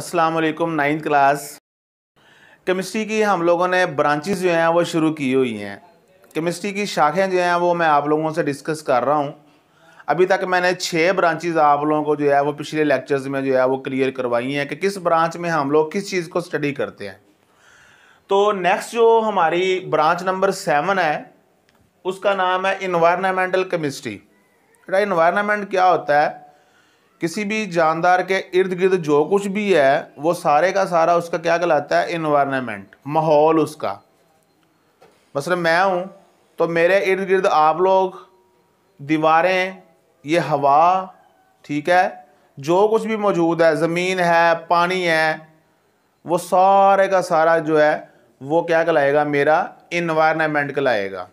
अस्सलाम वालेकुम ninth class chemistry की हम लोगों ने ब्रांचेस जो हैं वो शुरू की हुई हैं केमिस्ट्री की शाखें जो हैं वो मैं आप लोगों से डिस्कस कर रहा हूँ अभी तक मैंने छः ब्रांचेस आप लोगों को जो है वो पिछले लेक्चर्स में जो है वो क्लियर करवाई हैं कि किस ब्रांच में हम लोग किस चीज़ को स्टडी करते हैं तो नेक्स्ट जो हमारी ब्रांच नंबर सेवन है उसका नाम है इन्वायरमेंटल केमिस्ट्री इन्वायरमेंट क्या होता है किसी भी जानदार के इर्द गिर्द जो कुछ भी है वो सारे का सारा उसका क्या कहलाता है इन्वायरमेंट माहौल उसका बस मैं हूँ तो मेरे इर्द गिर्द आप लोग दीवारें ये हवा ठीक है जो कुछ भी मौजूद है ज़मीन है पानी है वो सारे का सारा जो है वो क्या कहलाएगा मेरा इन्वायरमेंट कहलाएगा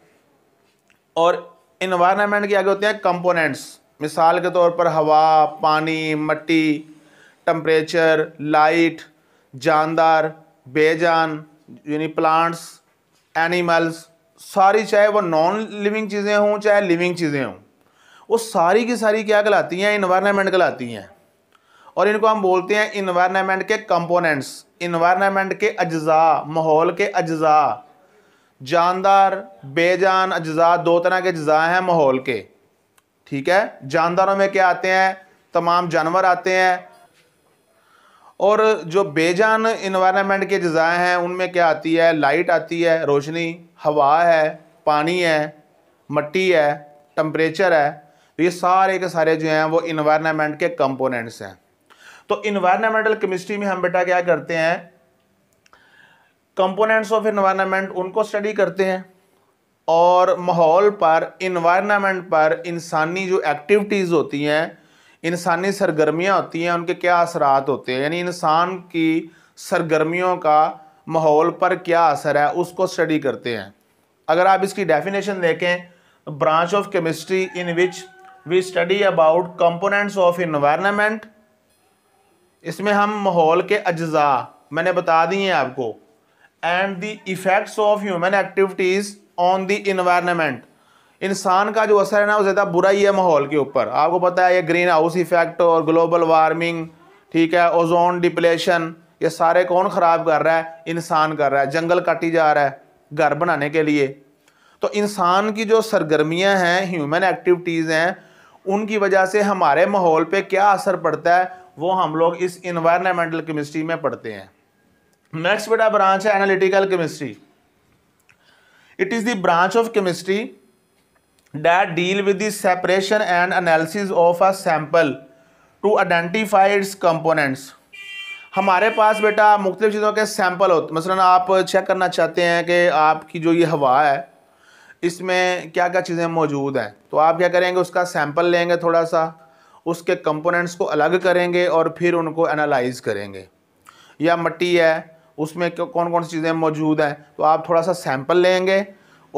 और इन्वायरमेंट के आगे होते हैं कंपोनेंट्स मिसाल के तौर पर हवा पानी मट्टी टम्परेचर लाइट जानदार बेजान यानी प्लांट्स एनिमल्स सारी चाहे वो नॉन लिविंग चीज़ें हों चाहे लिविंग चीज़ें हों वो सारी की सारी क्या कहलाती हैं इन्वायरमेंट कहलाती हैं और इनको हम बोलते हैं इन्वायरमेंट के कंपोनेंट्स इन्वायरमेंट के अज्जा माहौल के अज्जा जानदार बेजान अज्जा दो तरह के अज्जा हैं माहौल के ठीक है जानदारों में क्या आते हैं तमाम जानवर आते हैं और जो बेजान इन्वायरमेंट के जजाए हैं उनमें क्या आती है लाइट आती है रोशनी हवा है पानी है मट्टी है टम्परेचर है तो ये सारे के सारे जो हैं वो इन्वायरमेंट के कंपोनेंट्स हैं तो इन्वायरमेंटल केमिस्ट्री में हम बेटा क्या करते हैं कंपोनेंट्स ऑफ इन्वायरमेंट उनको स्टडी करते हैं और माहौल पर इन्वायरमेंट पर इंसानी जो एक्टिविटीज़ होती हैं इंसानी सरगर्मियाँ होती हैं उनके क्या असरात होते हैं यानी इंसान की सरगर्मियों का माहौल पर क्या असर है उसको स्टडी करते हैं अगर आप इसकी डेफिनेशन देखें branch of chemistry in which we study about components of environment इसमें हम माहौल के अज्जा मैंने बता दिए हैं आपको and the effects of human activities on the environment इंसान का जो असर है ना वो ज़्यादा बुरा ही है माहौल के ऊपर आपको पता है ये ग्रीन हाउस इफेक्ट और ग्लोबल वार्मिंग ठीक है ओजोन डिप्लेशन ये सारे कौन ख़राब कर रहा है इंसान कर रहा है जंगल काटी जा रहा है घर बनाने के लिए तो इंसान की जो सरगर्मियाँ हैं ह्यूमन एक्टिविटीज़ हैं उनकी वजह से हमारे माहौल पर क्या असर पड़ता है वो हम लोग इस इन्वायरमेंटल केमिस्ट्री में पढ़ते हैं नेक्स्ट बेटा ब्रांच है analytical chemistry it is the branch of chemistry that deal with the separation and analysis of a sample to identify its components हमारे पास बेटा मुख्तलिफ चीज़ों के सैंपल होते मसलन आप चेक करना चाहते हैं कि आपकी जो ये हवा है इसमें क्या क्या चीज़ें मौजूद हैं तो आप क्या करेंगे उसका सैंपल लेंगे थोड़ा सा उसके कंपोनेंट्स को अलग करेंगे और फिर उनको एनालाइज करेंगे या मट्टी है उसमें कौन कौन सी चीज़ें मौजूद हैं तो आप थोड़ा सा सैंपल लेंगे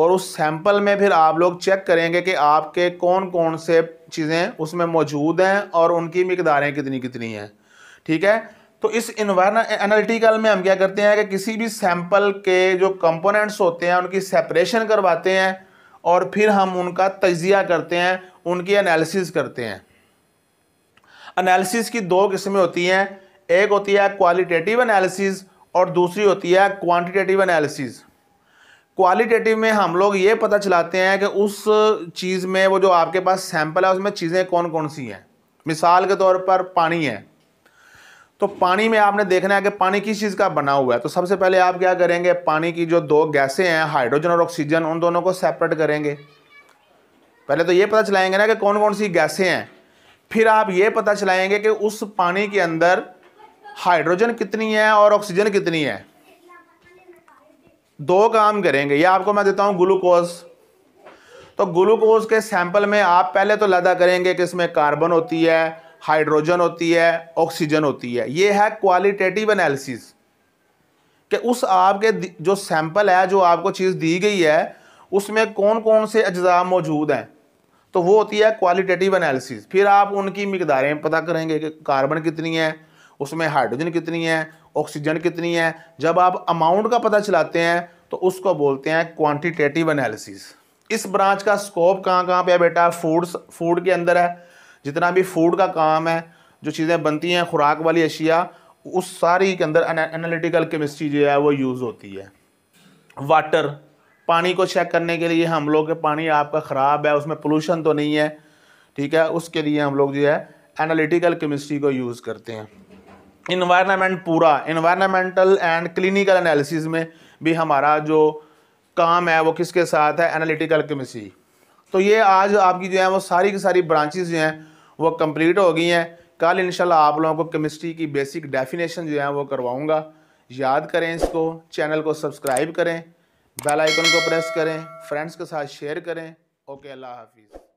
और उस सैंपल में फिर आप लोग चेक करेंगे कि आपके कौन कौन से चीज़ें उसमें मौजूद हैं और उनकी मकदारें कितनी कितनी हैं ठीक है तो इस एनालिटिकल में हम क्या करते हैं कि किसी भी सैंपल के जो कंपोनेंट्स होते हैं उनकी सेपरेशन करवाते हैं और फिर हम उनका तजिया करते हैं उनकी एनालिसिस करते हैं एनालिसिस की दो किस्में होती हैं एक होती है क्वालिटेटिव एनालिसिस और दूसरी होती है क्वांटिटेटिव एनालिसिस क्वालिटेटिव में हम लोग ये पता चलाते हैं कि उस चीज़ में वो जो आपके पास सैंपल है उसमें चीज़ें कौन कौन सी हैं मिसाल के तौर पर पानी है तो पानी में आपने देखना है कि पानी किस चीज़ का बना हुआ है तो सबसे पहले आप क्या करेंगे पानी की जो दो गैसें हैं हाइड्रोजन और ऑक्सीजन उन दोनों को सेपरेट करेंगे पहले तो ये पता चलाएंगे ना कि कौन कौन सी गैसें हैं फिर आप ये पता चलाएंगे कि उस पानी के अंदर हाइड्रोजन कितनी है और ऑक्सीजन कितनी है दो काम करेंगे ये आपको मैं देता हूं ग्लूकोज तो ग्लूकोज के सैंपल में आप पहले तो लदा करेंगे कि इसमें कार्बन होती है हाइड्रोजन होती है ऑक्सीजन होती है ये है क्वालिटेटिव एनालिसिस कि उस आपके जो सैंपल है जो आपको चीज़ दी गई है उसमें कौन कौन से अज्जा मौजूद हैं तो वो होती है क्वालिटेटिव एनालिसिस फिर आप उनकी मकदारें पता करेंगे कि कार्बन कितनी है उसमें हाइड्रोजन कितनी है ऑक्सीजन कितनी है जब आप अमाउंट का पता चलाते हैं तो उसको बोलते हैं क्वांटिटेटिव एनालिसिस इस ब्रांच का स्कोप कहाँ कहाँ पे है बेटा फूड फूड के अंदर है जितना भी फूड का काम है जो चीज़ें बनती हैं खुराक वाली अशिया उस सारी के अंदर एनालिटिकल केमिस्ट्री जो है वो यूज़ होती है वाटर पानी को चेक करने के लिए हम लोग के पानी आपका ख़राब है उसमें पोलूशन तो नहीं है ठीक है उसके लिए हम लोग जो है एनालिटिकल केमिस्ट्री को यूज़ करते हैं इन्वायरमेंट पूरा इन्वायरमेंटल एंड क्लिनिकल एनालिसिस में भी हमारा जो काम है वो किसके साथ है एनालिटिकल केमिस्ट्री तो ये आज आपकी जो है वो सारी की सारी ब्रांचेज जो हैं वो कंप्लीट हो गई हैं कल इंशाल्लाह आप लोगों को केमिस्ट्री की बेसिक डेफिनेशन जो है वो करवाऊँगा याद करें इसको चैनल को सब्सक्राइब करें बेल आइकन को प्रेस करें फ्रेंड्स के साथ शेयर करें ओके अल्लाह हाफिज़